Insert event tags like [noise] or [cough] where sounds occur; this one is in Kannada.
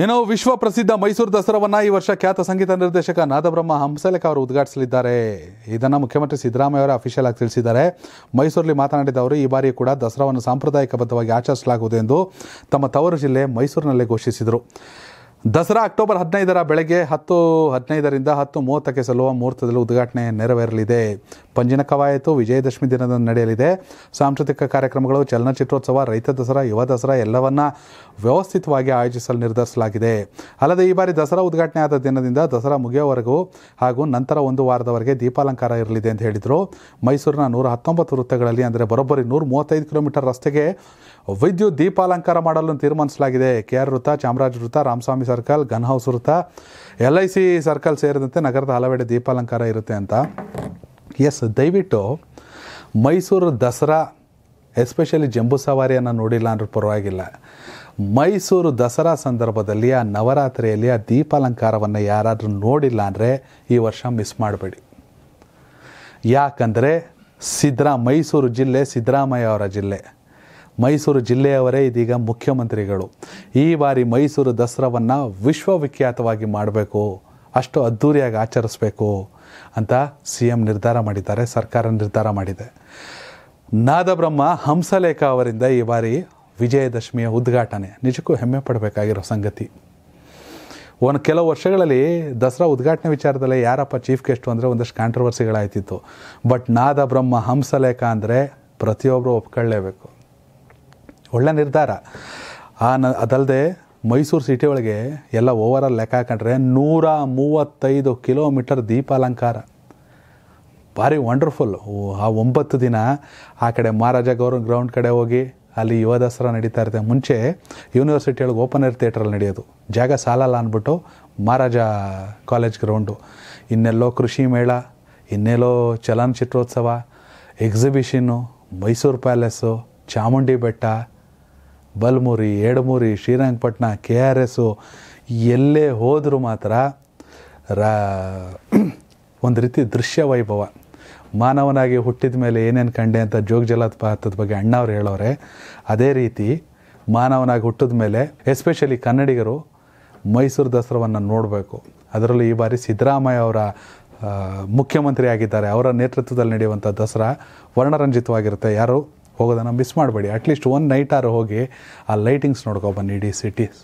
ಏನೋ ವಿಶ್ವ ಪ್ರಸಿದ್ಧ ಮೈಸೂರು ದಸರಾವನ್ನ ಈ ವರ್ಷ ಖ್ಯಾತ ಸಂಗೀತ ನಿರ್ದೇಶಕ ನಾದಬ್ರಹ್ಮ ಹಂಸಲೇಖ ಅವರು ಉದ್ಘಾಟಿಸಲಿದ್ದಾರೆ ಇದನ್ನು ಮುಖ್ಯಮಂತ್ರಿ ಸಿದ್ದರಾಮಯ್ಯ ಅವರ ಅಫಿಷಿಯಲ್ ಆಗಿ ತಿಳಿಸಿದ್ದಾರೆ ಮೈಸೂರಲ್ಲಿ ಮಾತನಾಡಿದ ಅವರು ಈ ಬಾರಿ ಕೂಡ ದಸರಾವನ್ನು ಸಾಂಪ್ರದಾಯಿಕ ಬದ್ಧವಾಗಿ ಆಚರಿಸಲಾಗುವುದು ಎಂದು ತಮ್ಮ ತವರು ಜಿಲ್ಲೆ ಮೈಸೂರಿನಲ್ಲೇ ಘೋಷಿಸಿದರು ದಸರಾ ಅಕ್ಟೋಬರ್ ಹದಿನೈದರ ಬೆಳಗ್ಗೆ ಹತ್ತು ಹದಿನೈದರಿಂದ ಹತ್ತು ಮೂವತ್ತಕ್ಕೆ ಸಲ್ಲುವ ಮುಹೂರ್ತದಲ್ಲಿ ಉದ್ಘಾಟನೆ ನೆರವೇರಲಿದೆ ಪಂಜಿನ ಕವಾಯತು ವಿಜಯದಶಮಿ ದಿನದ ನಡೆಯಲಿದೆ ಸಾಂಸ್ಕೃತಿಕ ಕಾರ್ಯಕ್ರಮಗಳು ಚಲನಚಿತ್ರೋತ್ಸವ ರೈತ ದಸರಾ ಯುವ ದಸರಾ ಎಲ್ಲವನ್ನ ವ್ಯವಸ್ಥಿತವಾಗಿ ಆಯೋಜಿಸಲು ನಿರ್ಧರಿಸಲಾಗಿದೆ ಅಲ್ಲದೆ ಈ ಬಾರಿ ದಸರಾ ಉದ್ಘಾಟನೆ ಆದ ದಿನದಿಂದ ದಸರಾ ಮುಗಿಯುವವರೆಗೂ ಹಾಗೂ ನಂತರ ಒಂದು ವಾರದವರೆಗೆ ದೀಪಾಲಂಕಾರ ಇರಲಿದೆ ಅಂತ ಹೇಳಿದರು ಮೈಸೂರಿನ ನೂರ ಹತ್ತೊಂಬತ್ತು ವೃತ್ತಗಳಲ್ಲಿ ಅಂದರೆ ಬರೋಬ್ಬರಿ ನೂರ ಮೂವತ್ತೈದು ಕಿಲೋಮೀಟರ್ ರಸ್ತೆಗೆ ವಿದ್ಯುತ್ ದೀಪಾಲಂಕಾರ ಮಾಡಲು ತೀರ್ಮಾನಿಸಲಾಗಿದೆ ಕೆ ಆರ್ ವೃತ್ತ ಚಾಮರಾಜ ವೃತ್ತ ರಾಮಸ್ವಾಮಿ ಸರ್ಕಲ್ ಗನ್ ಹೌಸ್ ವೃತ್ತ ಎಲ್ ಐ ಸಿ ಸರ್ಕಲ್ ಸೇರಿದಂತೆ ನಗರದ ಹಲವೆಡೆ ದೀಪಾಲಂಕಾರ ಇರುತ್ತೆ ಅಂತ ಎಸ್ ದಯವಿಟ್ಟು ಮೈಸೂರು ದಸರಾ ಎಸ್ಪೆಷಲಿ ಜಂಬೂ ಸವಾರಿಯನ್ನು ನೋಡಿಲ್ಲ ಅಂದ್ರೆ ಪರವಾಗಿಲ್ಲ ಮೈಸೂರು ದಸರಾ ಸಂದರ್ಭದಲ್ಲಿ ಆ ನವರಾತ್ರಿಯಲ್ಲಿ ಆ ದೀಪಾಲಂಕಾರವನ್ನು ಯಾರಾದರೂ ನೋಡಿಲ್ಲ ಅಂದರೆ ಈ ವರ್ಷ ಮಿಸ್ ಮಾಡಬೇಡಿ ಯಾಕಂದರೆ ಸಿದ್ರಾ ಮೈಸೂರು ಜಿಲ್ಲೆ ಸಿದ್ದರಾಮಯ್ಯ ಅವರ ಜಿಲ್ಲೆ ಮೈಸೂರು ಜಿಲ್ಲೆಯವರೇ ಇದೀಗ ಮುಖ್ಯಮಂತ್ರಿಗಳು ಈ ಬಾರಿ ಮೈಸೂರು ದಸರಾವನ್ನು ವಿಶ್ವವಿಖ್ಯಾತವಾಗಿ ಮಾಡಬೇಕು ಅಷ್ಟು ಅದ್ಧೂರಿಯಾಗಿ ಆಚರಿಸಬೇಕು ಅಂತ ಸಿ ಎಂ ನಿರ್ಧಾರ ಮಾಡಿದ್ದಾರೆ ಸರ್ಕಾರ ನಿರ್ಧಾರ ಮಾಡಿದೆ ನಾದಬ್ರಹ್ಮ ಹಂಸಲೇಖ ಅವರಿಂದ ಈ ಬಾರಿ ವಿಜಯದಶಮಿಯ ಉದ್ಘಾಟನೆ ನಿಜಕ್ಕೂ ಹೆಮ್ಮೆ ಪಡಬೇಕಾಗಿರೋ ಸಂಗತಿ ಒಂದು ಕೆಲವು ವರ್ಷಗಳಲ್ಲಿ ದಸರಾ ಉದ್ಘಾಟನೆ ವಿಚಾರದಲ್ಲಿ ಯಾರಪ್ಪ ಚೀಫ್ ಗೆಸ್ಟು ಅಂದರೆ ಒಂದಷ್ಟು ಕಾಂಟ್ರವರ್ಸಿಗಳಾಯ್ತಿತ್ತು ಬಟ್ ನಾದ ಬ್ರಹ್ಮ ಹಂಸಲೇಖ ಅಂದರೆ ಪ್ರತಿಯೊಬ್ಬರು ಒಪ್ಕೊಳ್ಳೇಬೇಕು ಒಳ್ಳೆ ನಿರ್ಧಾರ ನ ಅದಲ್ಲದೆ ಮೈಸೂರು ಸಿಟಿ ಒಳಗೆ ಎಲ್ಲ ಓವರಲ್ ಲೆಕ್ಕ ಹಾಕೊಂಡ್ರೆ ನೂರ ಮೂವತ್ತೈದು ಕಿಲೋಮೀಟರ್ ದೀಪಾಲಂಕಾರ ಭಾರಿ ವಂಡರ್ಫುಲ್ ಆ ಒಂಬತ್ತು ದಿನ ಆ ಕಡೆ ಮಹಾರಾಜ ಗೌರವ ಗ್ರೌಂಡ್ ಕಡೆ ಹೋಗಿ ಅಲ್ಲಿ ಯುವ ದಸರಾ ನಡೀತಾ ಇರುತ್ತೆ ಮುಂಚೆ ಯೂನಿವರ್ಸಿಟಿ ಒಳಗೆ ಓಪನ್ ಏರ್ ಥಿಯೇಟ್ರಲ್ಲಿ ನಡೆಯೋದು ಜಾಗ ಸಾಲಲ್ಲ ಅಂದ್ಬಿಟ್ಟು ಮಹಾರಾಜ ಕಾಲೇಜ್ ಗ್ರೌಂಡು ಇನ್ನೆಲ್ಲೋ ಕೃಷಿ ಮೇಳ ಇನ್ನೆಲ್ಲೋ ಚಲನಚಿತ್ರೋತ್ಸವ exhibition Mysuru palace Chamundi Betta Balmuri Edamuri Srirangapatna K R S ಎಲ್ಲೇ ಹೋದರೂ ಮಾತ್ರ ರಾ [clears throat] ಒಂದು ರೀತಿ ದೃಶ್ಯ ವೈಭವ ಮಾನವನಾಗಿ ಹುಟ್ಟಿದ ಮೇಲೆ ಏನೇನು ಕಂಡೆ ಅಂತ ಜೋಗ ಜಲಪಾತದ ಬಗ್ಗೆ ಅಣ್ಣವ್ರು ಹೇಳೋರೆ ಅದೇ ರೀತಿ ಮಾನವನಾಗಿ ಹುಟ್ಟಿದ ಮೇಲೆ ಎಸ್ಪೆಷಲಿ ಕನ್ನಡಿಗರು ಮೈಸೂರು ದಸರಾವನ್ನು ನೋಡಬೇಕು ಅದರಲ್ಲೂ ಈ ಬಾರಿ ಸಿದ್ದರಾಮಯ್ಯ ಅವರ ಮುಖ್ಯಮಂತ್ರಿ ಆಗಿದ್ದಾರೆ ಅವರ ನೇತೃತ್ವದಲ್ಲಿ ನಡೆಯುವಂಥ ದಸರಾ ವರ್ಣರಂಜಿತವಾಗಿರುತ್ತೆ ಯಾರು ಹೋಗೋದನ್ನು ಮಿಸ್ ಮಾಡಬೇಡಿ ಅಟ್ಲೀಸ್ಟ್ ಒನ್ ನೈಟ್ ಆರು ಹೋಗಿ ಆ ಲೈಟಿಂಗ್ಸ್ ಬನ್ನಿ ಇಡೀ ಸಿಟೀಸ್